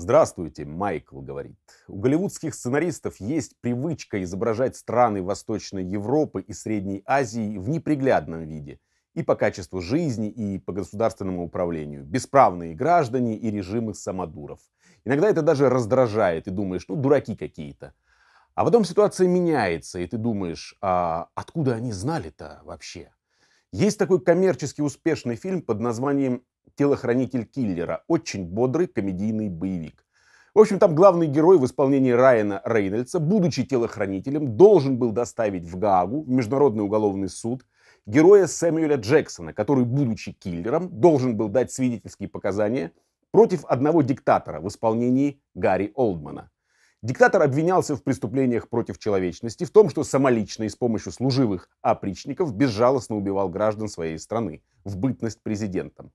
Здравствуйте, Майкл говорит. У голливудских сценаристов есть привычка изображать страны Восточной Европы и Средней Азии в неприглядном виде. И по качеству жизни, и по государственному управлению. Бесправные граждане и режимы самодуров. Иногда это даже раздражает, и думаешь, ну, дураки какие-то. А потом ситуация меняется, и ты думаешь, а откуда они знали-то вообще? Есть такой коммерчески успешный фильм под названием телохранитель киллера. Очень бодрый комедийный боевик. В общем, там главный герой в исполнении Райана Рейнольдса, будучи телохранителем, должен был доставить в Гаагу, в Международный уголовный суд, героя Сэмюэля Джексона, который, будучи киллером, должен был дать свидетельские показания против одного диктатора в исполнении Гарри Олдмана. Диктатор обвинялся в преступлениях против человечности, в том, что самолично и с помощью служивых опричников безжалостно убивал граждан своей страны в бытность президентом.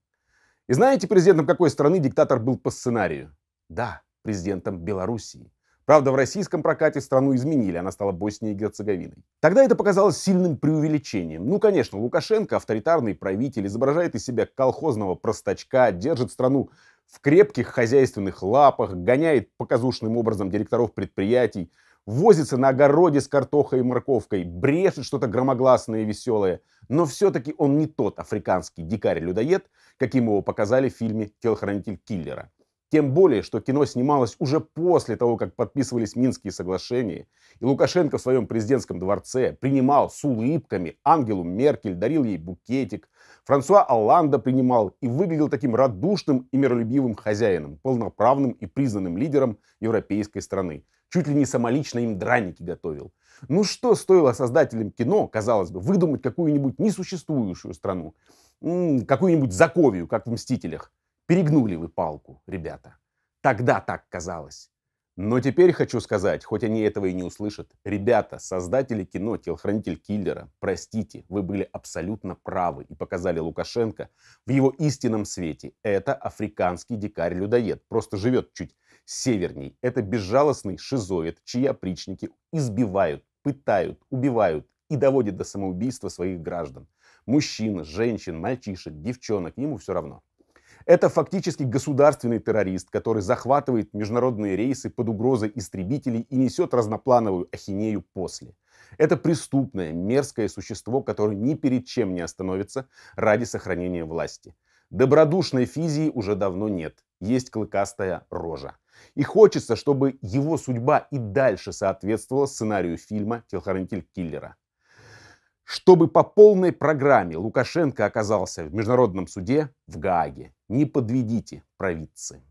И знаете, президентом какой страны диктатор был по сценарию? Да, президентом Белоруссии. Правда, в российском прокате страну изменили, она стала Боснией и Герцеговиной. Тогда это показалось сильным преувеличением. Ну, конечно, Лукашенко, авторитарный правитель, изображает из себя колхозного простачка, держит страну в крепких хозяйственных лапах, гоняет показушным образом директоров предприятий, возится на огороде с картохой и морковкой, брешет что-то громогласное и веселое. Но все-таки он не тот африканский дикарь-людоед, каким его показали в фильме «Телохранитель киллера». Тем более, что кино снималось уже после того, как подписывались Минские соглашения, и Лукашенко в своем президентском дворце принимал с улыбками Ангелу Меркель, дарил ей букетик, Франсуа Алланда принимал и выглядел таким радушным и миролюбивым хозяином, полноправным и признанным лидером европейской страны чуть ли не самолично им драники готовил. Ну что стоило создателям кино, казалось бы, выдумать какую-нибудь несуществующую страну, какую-нибудь заковию, как в «Мстителях». Перегнули вы палку, ребята. Тогда так казалось. Но теперь хочу сказать, хоть они этого и не услышат, ребята, создатели кино «Телохранитель киллера», простите, вы были абсолютно правы и показали Лукашенко в его истинном свете. Это африканский дикарь-людоед, просто живет чуть северней. Это безжалостный шизоид, чьи опричники избивают, пытают, убивают и доводят до самоубийства своих граждан. Мужчин, женщин, мальчишек, девчонок, ему все равно. Это фактически государственный террорист, который захватывает международные рейсы под угрозой истребителей и несет разноплановую ахинею после. Это преступное, мерзкое существо, которое ни перед чем не остановится ради сохранения власти. Добродушной физии уже давно нет, есть клыкастая рожа. И хочется, чтобы его судьба и дальше соответствовала сценарию фильма «Телохранитель киллера». Чтобы по полной программе Лукашенко оказался в Международном суде в Гааге. Не подведите провидцы.